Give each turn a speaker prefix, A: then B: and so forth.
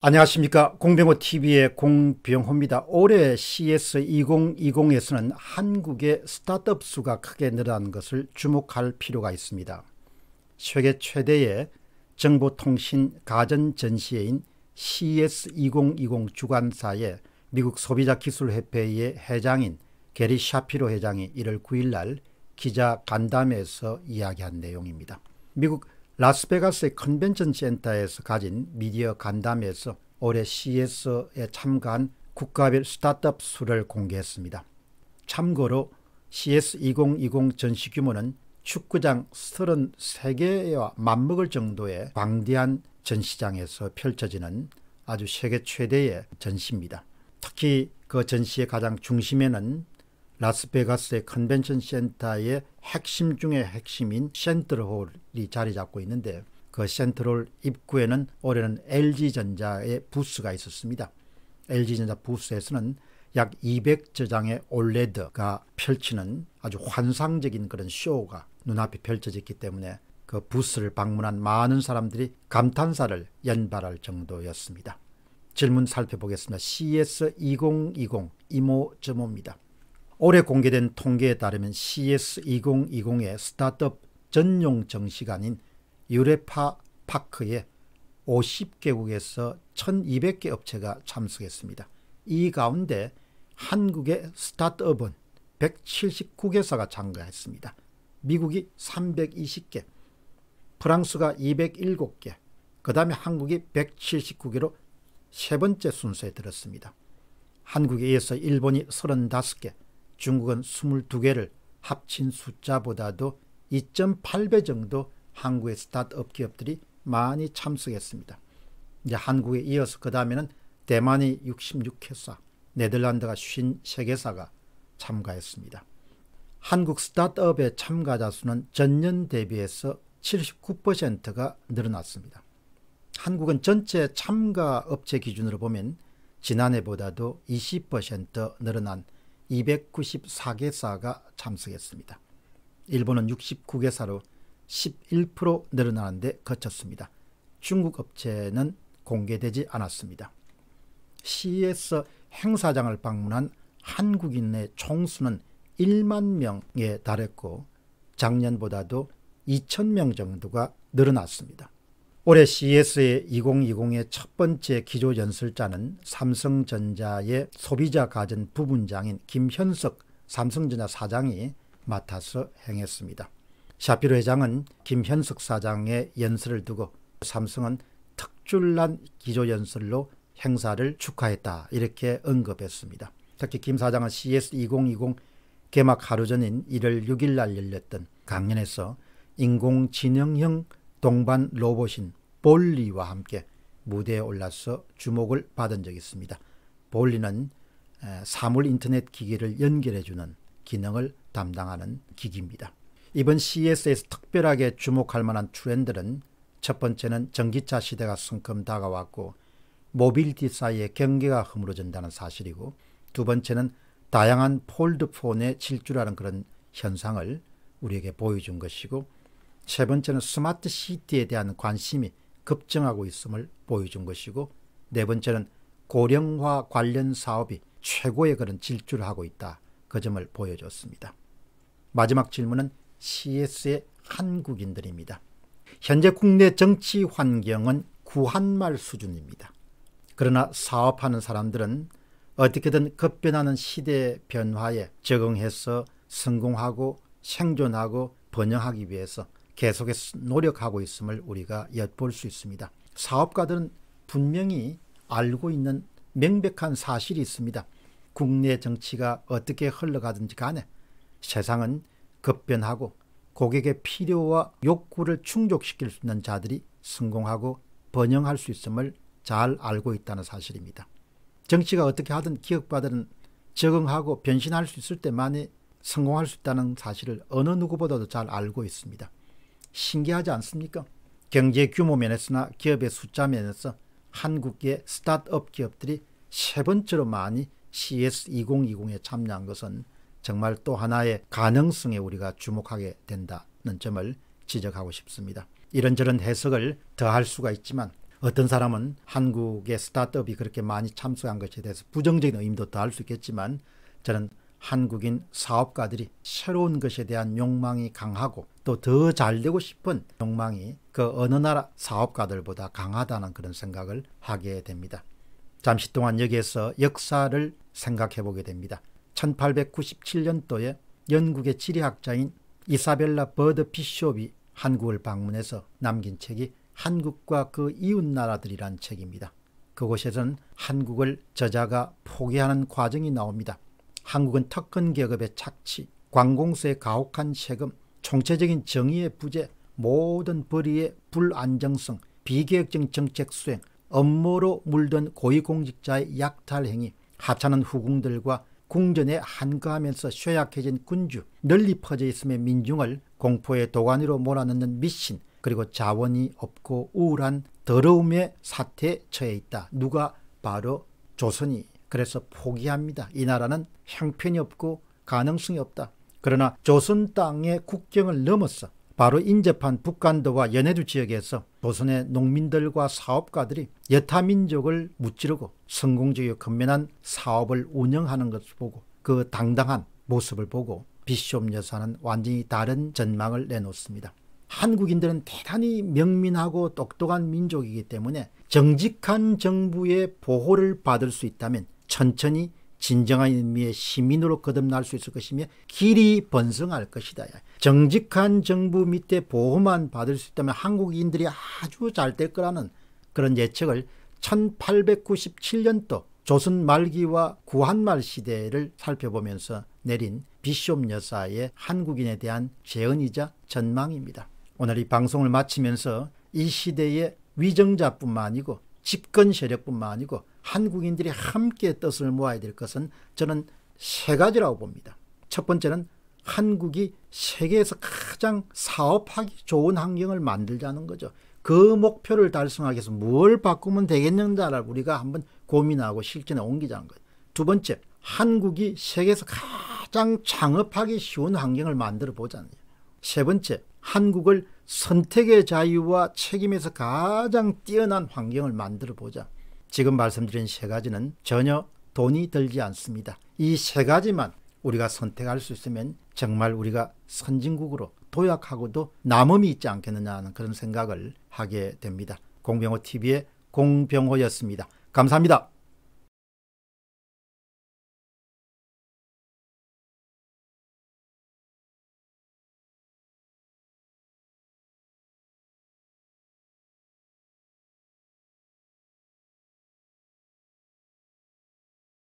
A: 안녕하십니까 공병호TV의 공병호입니다. 올해 CS2020에서는 한국의 스타트업 수가 크게 늘어난 것을 주목할 필요가 있습니다. 세계 최대의 정보통신 가전전시회인 CS2020 주관사에 미국 소비자기술협회의 회장인 게리 샤피로 회장이 1월 9일 날 기자 간담회에서 이야기한 내용입니다. 미국 라스베가스의 컨벤션 센터에서 가진 미디어 간담회에서 올해 CS에 참가한 국가별 스타트업 수를 공개했습니다. 참고로 CS 2020 전시 규모는 축구장 33개와 맞먹을 정도의 광대한 전시장에서 펼쳐지는 아주 세계 최대의 전시입니다. 특히 그 전시의 가장 중심에는 라스베가스의 컨벤션 센터의 핵심 중의 핵심인 센트럴홀이 자리 잡고 있는데 그 센트럴 입구에는 올해는 LG전자의 부스가 있었습니다. LG전자 부스에서는 약 200저장의 올레드가 펼치는 아주 환상적인 그런 쇼가 눈앞에 펼쳐졌기 때문에 그 부스를 방문한 많은 사람들이 감탄사를 연발할 정도였습니다. 질문 살펴보겠습니다. CS2020 이모 점호입니다. 올해 공개된 통계에 따르면 CS2020의 스타트업 전용 정시관인 유레파 파크에 50개국에서 1200개 업체가 참석했습니다. 이 가운데 한국의 스타트업은 179개사가 참가했습니다. 미국이 320개, 프랑스가 207개, 그 다음에 한국이 179개로 세 번째 순서에 들었습니다. 한국에 이어서 일본이 35개, 중국은 22개를 합친 숫자보다도 2.8배 정도 한국의 스타트업 기업들이 많이 참석했습니다. 이제 한국에 이어서 그 다음에는 대만이 66회사, 네덜란드가 53개사가 참가했습니다. 한국 스타트업의 참가자 수는 전년 대비해서 79%가 늘어났습니다. 한국은 전체 참가 업체 기준으로 보면 지난해보다도 20% 늘어난 294개사가 참석했습니다. 일본은 69개사로 11% 늘어나는 데 거쳤습니다. 중국 업체는 공개되지 않았습니다. CES 행사장을 방문한 한국인의 총수는 1만 명에 달했고 작년보다도 2천 명 정도가 늘어났습니다. 올해 CS의 2020의 첫 번째 기조연설자는 삼성전자의 소비자 가전 부분장인 김현석 삼성전자 사장이 맡아서 행했습니다. 샤피로 회장은 김현석 사장의 연설을 두고 삼성은 특출난 기조연설로 행사를 축하했다 이렇게 언급했습니다. 특히 김 사장은 CS 2020 개막 하루 전인 1월 6일 날 열렸던 강연에서 인공지능형 동반 로봇인 볼리와 함께 무대에 올라서 주목을 받은 적이 있습니다. 볼리는 사물 인터넷 기기를 연결해주는 기능을 담당하는 기기입니다. 이번 CES에서 특별하게 주목할 만한 트렌드는 첫 번째는 전기차 시대가 성큼 다가왔고 모빌티 사이에 경계가 허물어진다는 사실이고 두 번째는 다양한 폴드폰의 질주라는 그런 현상을 우리에게 보여준 것이고 세 번째는 스마트 시티에 대한 관심이 급증하고 있음을 보여준 것이고 네 번째는 고령화 관련 사업이 최고의 그런 질주를 하고 있다. 그 점을 보여줬습니다. 마지막 질문은 CS의 한국인들입니다. 현재 국내 정치 환경은 구한말 수준입니다. 그러나 사업하는 사람들은 어떻게든 급변하는 시대 의 변화에 적응해서 성공하고 생존하고 번영하기 위해서 계속해서 노력하고 있음을 우리가 엿볼 수 있습니다. 사업가들은 분명히 알고 있는 명백한 사실이 있습니다. 국내 정치가 어떻게 흘러가든지 간에 세상은 급변하고 고객의 필요와 욕구를 충족시킬 수 있는 자들이 성공하고 번영할 수 있음을 잘 알고 있다는 사실입니다. 정치가 어떻게 하든 기업가들은 적응하고 변신할 수 있을 때만이 성공할 수 있다는 사실을 어느 누구보다도 잘 알고 있습니다. 신기하지 않습니까? 경제 규모 면에서나 기업의 숫자 면에서 한국의 스타트업 기업들이 세 번째로 많이 CS2020에 참여한 것은 정말 또 하나의 가능성에 우리가 주목하게 된다는 점을 지적하고 싶습니다. 이런저런 해석을 더 할 수가 있지만 어떤 사람은 한국의 스타트업이 그렇게 많이 참석한 것에 대해서 부정적인 의미도 더 할 수 있겠지만 저는 한국인 사업가들이 새로운 것에 대한 욕망이 강하고 또 더 잘되고 싶은 욕망이 그 어느 나라 사업가들보다 강하다는 그런 생각을 하게 됩니다. 잠시 동안 여기에서 역사를 생각해 보게 됩니다. 1897년도에 영국의 지리학자인 이사벨라 버드 피숍이 한국을 방문해서 남긴 책이 한국과 그 이웃나라들이란 책입니다. 그곳에서는 한국을 저자가 포기하는 과정이 나옵니다. 한국은 특권 계급의 착취, 관공서의 가혹한 세금, 총체적인 정의의 부재, 모든 벌이의 불안정성, 비계획적 정책 수행, 업무로 물든 고위공직자의 약탈 행위, 하찮은 후궁들과 궁전에 한가하면서 쇠약해진 군주, 널리 퍼져 있음의 민중을 공포의 도가니로 몰아넣는 미신, 그리고 자원이 없고 우울한 더러움의 사태에 처해 있다. 누가 바로 조선이 그래서 포기합니다. 이 나라는 형편이 없고 가능성이 없다. 그러나 조선 땅의 국경을 넘어서 바로 인접한 북간도와 연해주 지역에서 조선의 농민들과 사업가들이 여타 민족을 무찌르고 성공적이고 건면한 사업을 운영하는 것을 보고 그 당당한 모습을 보고 비숍 여사는 완전히 다른 전망을 내놓습니다. 한국인들은 대단히 명민하고 똑똑한 민족이기 때문에 정직한 정부의 보호를 받을 수 있다면 천천히 진정한 의미의 시민으로 거듭날 수 있을 것이며 길이 번성할 것이다. 정직한 정부 밑에 보호만 받을 수 있다면 한국인들이 아주 잘 될 거라는 그런 예측을 1897년도 조선 말기와 구한말 시대를 살펴보면서 내린 비숍 여사의 한국인에 대한 재언이자 전망입니다. 오늘 이 방송을 마치면서 이 시대의 위정자뿐만 아니고 집권 세력뿐만 아니고 한국인들이 함께 뜻을 모아야 될 것은 저는 세 가지라고 봅니다. 첫 번째는 한국이 세계에서 가장 사업하기 좋은 환경을 만들자는 거죠. 그 목표를 달성하기 위해서 뭘 바꾸면 되겠는가를 우리가 한번 고민하고 실전에 옮기자는 거예요. 두 번째, 한국이 세계에서 가장 창업하기 쉬운 환경을 만들어 보자는 거예요. 세 번째, 한국을 선택의 자유와 책임에서 가장 뛰어난 환경을 만들어 보자. 지금 말씀드린 세 가지는 전혀 돈이 들지 않습니다. 이 세 가지만 우리가 선택할 수 있으면 정말 우리가 선진국으로 도약하고도 남음이 있지 않겠느냐 하는 그런 생각을 하게 됩니다. 공병호 TV의 공병호였습니다. 감사합니다.